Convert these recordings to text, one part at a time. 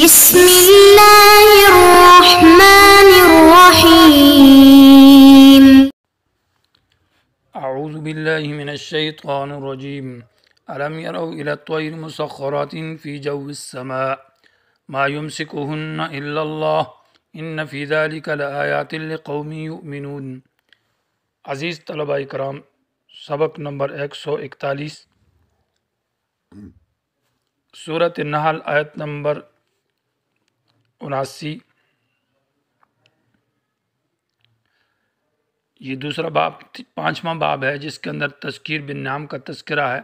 بسم الله الرحمن الرحيم أعوذ بالله من الشيطان الرجيم ألم يروا إلى الطير مسخرات في جو السماء ما يمسكهن إلا الله إن في ذلك لآيات لقوم يؤمنون عزيز طلباء اكرام سبق نمبر 141 سورة النحل آیت نمبر اناسی یہ دوسرا باب پانچواں باب ہے جس کے اندر تذکیر بن نام کا تذکرہ ہے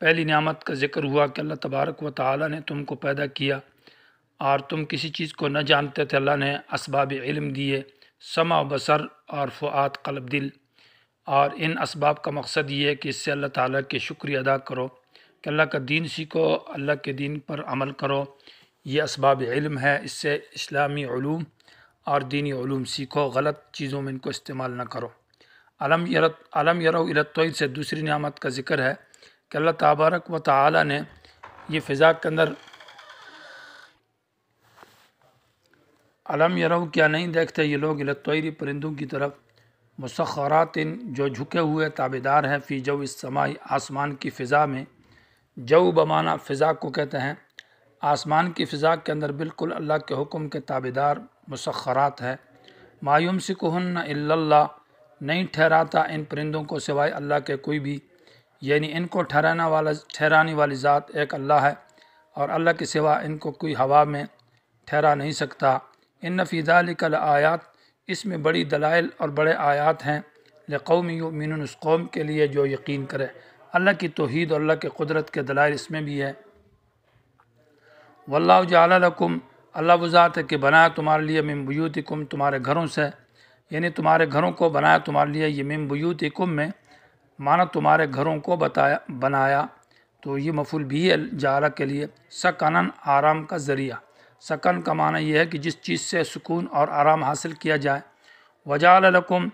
پہلی نعمت کا ذکر ہوا کہ اللہ تبارک و تعالی نے تم کو پیدا کیا اور تم کسی چیز کو نہ جانتے تھے اللہ نے اسباب علم دیے سما و بصر اور فعات قلب دل اور ان اسباب کا مقصد یہ ہے کہ اس سے اللہ تعالیٰ کے شکریہ ادا کرو کہ اللہ کا دین سیکھو اللہ کے دین پر عمل کرو یہ اسباب علم ہے اس سے اسلامی علوم اور دینی علوم سیکھو غلط چیزوں میں ان کو استعمال نہ کرو یرت علم یرو الت سے دوسری نعمت کا ذکر ہے کہ اللہ تبارک و تعالی نے یہ فضا کے اندر علم یرو کیا نہیں دیکھتے یہ لوگ التویری پرندوں کی طرف مسخرات جو جھکے ہوئے تابے دار ہیں فی جو اس سماعی آسمان کی فضا میں جو بمانہ فضا کو کہتے ہیں آسمان کی فضا کے اندر بالکل اللہ کے حکم کے دار مسخرات ہے مایوم سکن الا اللہ نہیں ٹھہراتا ان پرندوں کو سوائے اللہ کے کوئی بھی یعنی ان کو ٹھہرانا والا ٹھہرانے والی ذات ایک اللہ ہے اور اللہ کے سوا ان کو کوئی ہوا میں ٹھہرا نہیں سکتا ان نہ فضا آیات اس میں بڑی دلائل اور بڑے آیات ہیں لقومی مین اس قوم کے لیے جو یقین کرے اللہ کی توحید اور اللہ کے قدرت کے دلائل اس میں بھی ہے لکم اللہ وہ اللہ ہے کہ بنایا تمہارے لیے مم بیوتکم تمہارے گھروں سے یعنی تمہارے گھروں کو بنایا تمہارے لیے یہ من بیوتکم میں مانا تمہارے گھروں کو بتایا بنایا تو یہ مفول بھی ہے جعلہ کے لیے سکنن آرام کا ذریعہ سکن کا معنی یہ ہے کہ جس چیز سے سکون اور آرام حاصل کیا جائے وجال لکم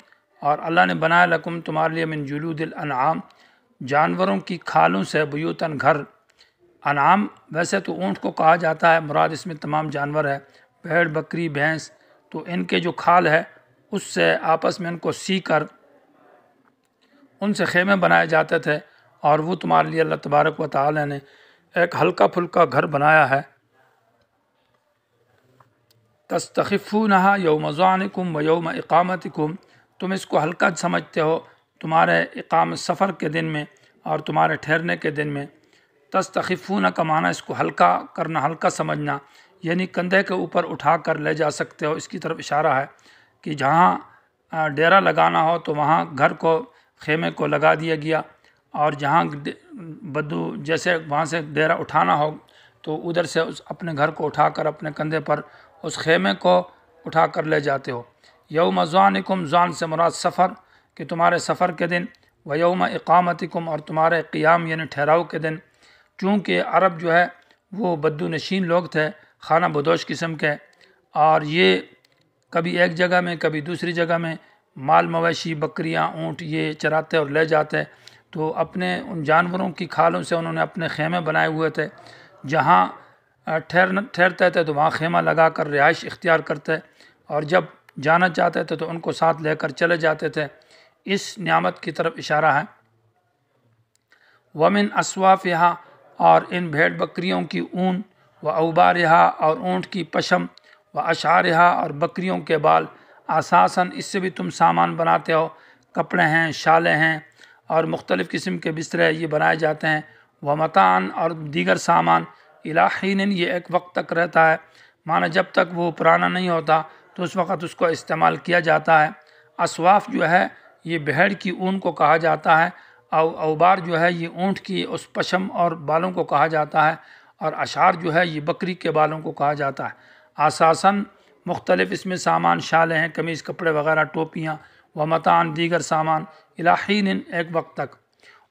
اور اللہ نے بنایا لکم تمہارے لیے من جلود الانعام جانوروں کی کھالوں سے بیوتن گھر انعام ویسے تو اونٹ کو کہا جاتا ہے مراد اس میں تمام جانور ہے پیڑ بکری بھینس تو ان کے جو کھال ہے اس سے آپس میں ان کو سی کر ان سے خیمے بنائے جاتے تھے اور وہ تمہارے لیے اللہ تبارک و تعالی نے ایک ہلکا پھلکا گھر بنایا ہے نہا یوم ضوان کم و یوم اقامت کم تم اس کو ہلکا سمجھتے ہو تمہارے اقام سفر کے دن میں اور تمہارے ٹھہرنے کے دن میں تستخفون کا معنی اس کو ہلکا کرنا ہلکا سمجھنا یعنی کندھے کے اوپر اٹھا کر لے جا سکتے ہو اس کی طرف اشارہ ہے کہ جہاں ڈیرا لگانا ہو تو وہاں گھر کو خیمے کو لگا دیا گیا اور جہاں بدو جیسے وہاں سے ڈیرا اٹھانا ہو تو ادھر سے اس اپنے گھر کو اٹھا کر اپنے کندھے پر اس خیمے کو اٹھا کر لے جاتے ہو یوم زوان سے مراد سفر کہ تمہارے سفر کے دن و یوم اقامتکم اور تمہارے قیام یعنی ٹھہراؤ کے دن چونکہ عرب جو ہے وہ بدو نشین لوگ تھے خانہ بدوش قسم کے اور یہ کبھی ایک جگہ میں کبھی دوسری جگہ میں مال مویشی بکریاں اونٹ یہ چراتے اور لے جاتے تو اپنے ان جانوروں کی کھالوں سے انہوں نے اپنے خیمے بنائے ہوئے تھے جہاں ٹھہرتے تھے تو وہاں خیمہ لگا کر رہائش اختیار کرتے اور جب جانا چاہتے تھے تو ان کو ساتھ لے کر چلے جاتے تھے اس نعمت کی طرف اشارہ ہے ومن أَسْوَافِهَا یہاں اور ان بھیڑ بکریوں کی اون و اوبا رہا اور اونٹ کی پشم و رہا اور بکریوں کے بال اساساً اس سے بھی تم سامان بناتے ہو کپڑے ہیں شالیں ہیں اور مختلف قسم کے بسترے یہ بنائے جاتے ہیں وہ متان اور دیگر سامان الہین یہ ایک وقت تک رہتا ہے مانا جب تک وہ پرانا نہیں ہوتا تو اس وقت اس کو استعمال کیا جاتا ہے اسواف جو ہے یہ بھیڑ کی اون کو کہا جاتا ہے او اوبار جو ہے یہ اونٹ کی اس پشم اور بالوں کو کہا جاتا ہے اور اشعار جو ہے یہ بکری کے بالوں کو کہا جاتا ہے آساسن مختلف اس میں سامان شالیں ہیں قمیض کپڑے وغیرہ ٹوپیاں و متان دیگر سامان الہین ایک وقت تک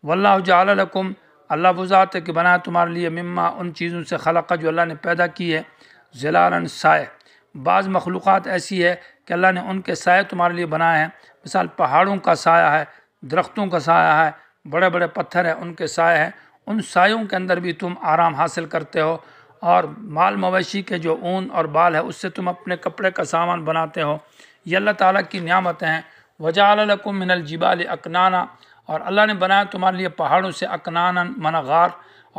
لکم اللہ وہ ذات اللہ بزارت کہ بنا تمہارے لیے مما ان چیزوں سے خلق جو اللہ نے پیدا کی ہے ضلال سائے بعض مخلوقات ایسی ہے کہ اللہ نے ان کے سائے تمہارے لیے بنائے ہیں مثال پہاڑوں کا سایہ ہے درختوں کا سایہ ہے بڑے بڑے پتھر ہیں ان کے سائے ہیں ان سایوں کے اندر بھی تم آرام حاصل کرتے ہو اور مال مویشی کے جو اون اور بال ہے اس سے تم اپنے کپڑے کا سامان بناتے ہو یہ اللہ تعالیٰ کی نعمتیں ہیں من الجبال اکنانا اور اللہ نے بنایا تمہارے لیے پہاڑوں سے اقنان منا غار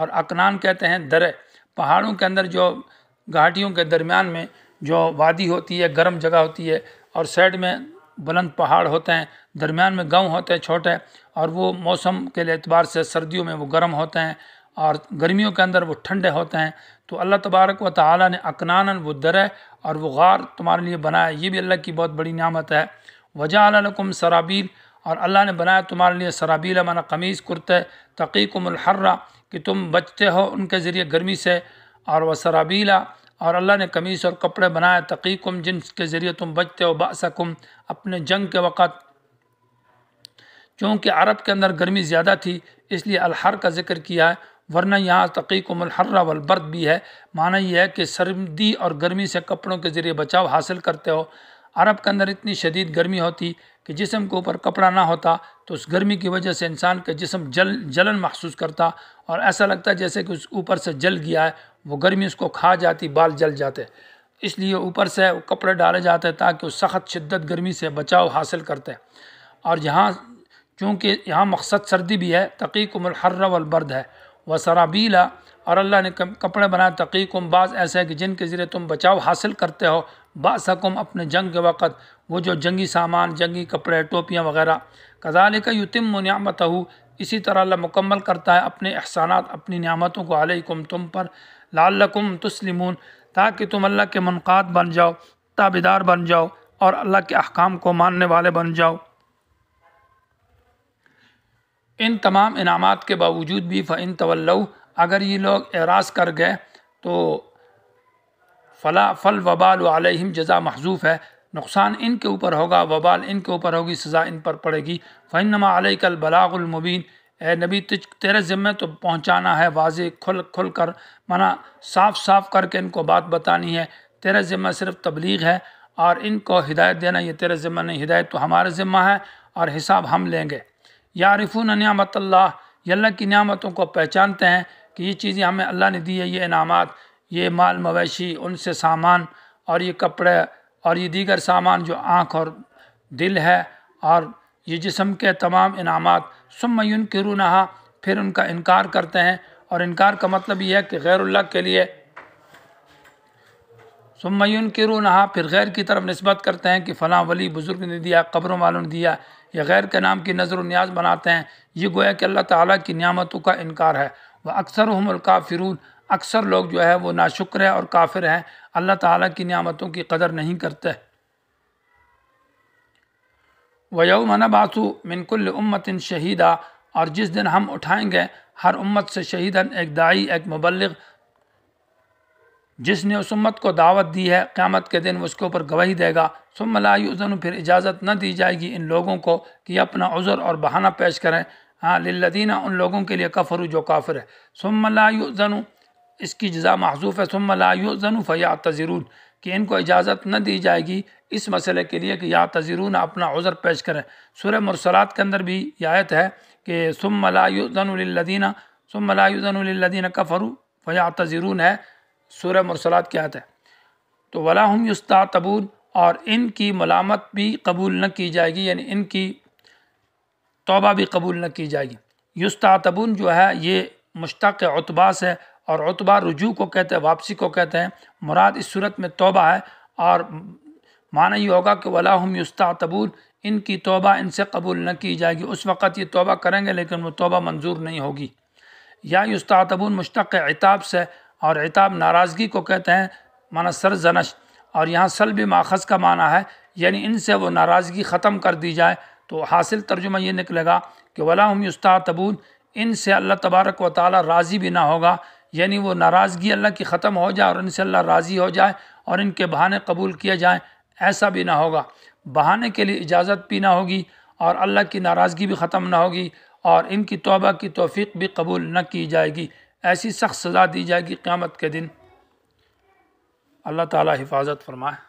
اور اقنان کہتے ہیں درے پہاڑوں کے اندر جو گھاٹیوں کے درمیان میں جو وادی ہوتی ہے گرم جگہ ہوتی ہے اور سائڈ میں بلند پہاڑ ہوتے ہیں درمیان میں گاؤں ہوتے ہیں چھوٹے اور وہ موسم کے اعتبار سے سردیوں میں وہ گرم ہوتے ہیں اور گرمیوں کے اندر وہ ٹھنڈے ہوتے ہیں تو اللہ تبارک و تعالیٰ نے اکنان وہ درے اور وہ غار تمہارے لیے بنایا یہ بھی اللہ کی بہت بڑی نعمت ہے وجہ الکم سرابیل اور اللہ نے بنایا تمہارے لیے سرابیل مانا قمیض کرتے تقیقم الحرہ کہ تم بچتے ہو ان کے ذریعے گرمی سے اور وہ شرابیلا اور اللہ نے قمیص اور کپڑے بنائے تقیقم جن کے ذریعے تم بچتے ہو باسکم اپنے جنگ کے وقت چونکہ عرب کے اندر گرمی زیادہ تھی اس لیے الحر کا ذکر کیا ہے ورنہ یہاں تقیق و والبرد بھی ہے معنی یہ ہے کہ سردی اور گرمی سے کپڑوں کے ذریعے بچاؤ حاصل کرتے ہو عرب کے اندر اتنی شدید گرمی ہوتی کہ جسم کے اوپر کپڑا نہ ہوتا تو اس گرمی کی وجہ سے انسان کا جسم جل جلن محسوس کرتا اور ایسا لگتا ہے جیسے کہ اس اوپر سے جل گیا ہے وہ گرمی اس کو کھا جاتی بال جل جاتے اس لیے اوپر سے کپڑے ڈالے جاتے ہیں تاکہ وہ سخت شدت گرمی سے بچاؤ حاصل کرتے اور یہاں چونکہ یہاں مقصد سردی بھی ہے تقیقم الحر والبرد ہے وہ سرابیلا اور اللہ نے کپڑے بنائے تقیق و بعض ایسے کہ جن کے ذریعے تم بچاؤ حاصل کرتے ہو بعض حکم اپنے جنگ کے وقت وہ جو جنگی سامان جنگی کپڑے ٹوپیاں وغیرہ کزال کا یو تم نعمت ہو اسی طرح اللہ مکمل کرتا ہے اپنے احسانات اپنی نعمتوں کو علیکم کم تم پر لعلکم تسلمون تاکہ تم اللہ کے منقات بن جاؤ تابدار بن جاؤ اور اللہ کے احکام کو ماننے والے بن جاؤ ان تمام انعامات کے باوجود بھی فَإِن تَوَلَّوْا اگر یہ لوگ اعراض کر گئے تو فَلَا فل وبال والم جزا محظوف ہے نقصان ان کے اوپر ہوگا وبال ان کے اوپر ہوگی سزا ان پر پڑے گی فَإِنَّمَا علیہ الْبَلَاغُ الْمُبِينَ المبین اے نبی تجھ تیرے ذمے تو پہنچانا ہے واضح کھل کھل کر منع صاف صاف کر کے ان کو بات بتانی ہے تیرے ذمہ صرف تبلیغ ہے اور ان کو ہدایت دینا یہ تیرے ذمہ نہیں ہدایت تو ہمارا ذمہ ہے اور حساب ہم لیں گے یارفون نعمت اللہ یہ اللہ کی نعمتوں کو پہچانتے ہیں کہ یہ چیزیں ہمیں اللہ نے دی ہے یہ انعامات یہ مال مویشی ان سے سامان اور یہ کپڑے اور یہ دیگر سامان جو آنکھ اور دل ہے اور یہ جسم کے تمام انعامات سم معین کرا پھر ان کا انکار کرتے ہیں اور انکار کا مطلب یہ ہے کہ غیر اللہ کے لیے سم معین نہا پھر غیر کی طرف نسبت کرتے ہیں کہ فلاں ولی بزرگ نے دیا قبروں والوں نے دیا یا غیر کے نام کی نظر و نیاز بناتے ہیں یہ گویا کہ اللہ تعالیٰ کی نعمتوں کا انکار ہے وہ اکثر ہم کا اکثر لوگ جو ہے وہ ناشکر ہے اور کافر ہیں اللہ تعالیٰ کی نعمتوں کی قدر نہیں کرتے ویومنا بآسو منکل امتن شہیدہ اور جس دن ہم اٹھائیں گے ہر امت سے شہیداً ایک دائی ایک مبلغ جس نے اس امت کو دعوت دی ہے قیامت کے دن اس کے اوپر گواہی دے گا سم ملائی ضن پھر اجازت نہ دی جائے گی ان لوگوں کو کہ اپنا عذر اور بہانہ پیش کریں ہاں للدینہ ان لوگوں کے لیے کفر جو کافر ہے سم ملائی ضن اس کی جزا محضوف ہے سم ملائی ضنو فیا کہ ان کو اجازت نہ دی جائے گی اس مسئلے کے لیے کہ یا تذیرون اپنا عذر پیش کریں سورہ مرسلات کے اندر بھی یہ آیت ہے کہ سم لا یؤذن للذین ثم لا یؤذن للذین کفروا فیا تضرون ہے سورہ مرسلات کے آیت ہے تو ولاحم یستیٰ تبون اور ان کی ملامت بھی قبول نہ کی جائے گی یعنی ان کی توبہ بھی قبول نہ کی جائے گی یستعتبون جو ہے یہ مشتق عطبہ سے اور عطبہ رجوع کو کہتے ہیں واپسی کو کہتے ہیں مراد اس صورت میں توبہ ہے اور معنی یہ ہوگا کہ ولاءمستیٰ یستعتبون ان کی توبہ ان سے قبول نہ کی جائے گی اس وقت یہ توبہ کریں گے لیکن وہ توبہ منظور نہیں ہوگی یا یستعتبون مشتق اعتاب سے اور اعتاب ناراضگی کو کہتے ہیں سر زنش اور یہاں سلب ماخذ کا معنی ہے یعنی ان سے وہ ناراضگی ختم کر دی جائے تو حاصل ترجمہ یہ نکلے گا کہ ولاءم یستا تبول ان سے اللہ تبارک و تعالی راضی بھی نہ ہوگا یعنی وہ ناراضگی اللہ کی ختم ہو جائے اور ان سے اللہ راضی ہو جائے اور ان کے بہانے قبول کیے جائیں ایسا بھی نہ ہوگا بہانے کے لیے اجازت بھی نہ ہوگی اور اللہ کی ناراضگی بھی ختم نہ ہوگی اور ان کی توبہ کی توفیق بھی قبول نہ کی جائے گی ایسی سخت سزا دی جائے گی قیامت کے دن اللہ تعالیٰ حفاظت فرمائے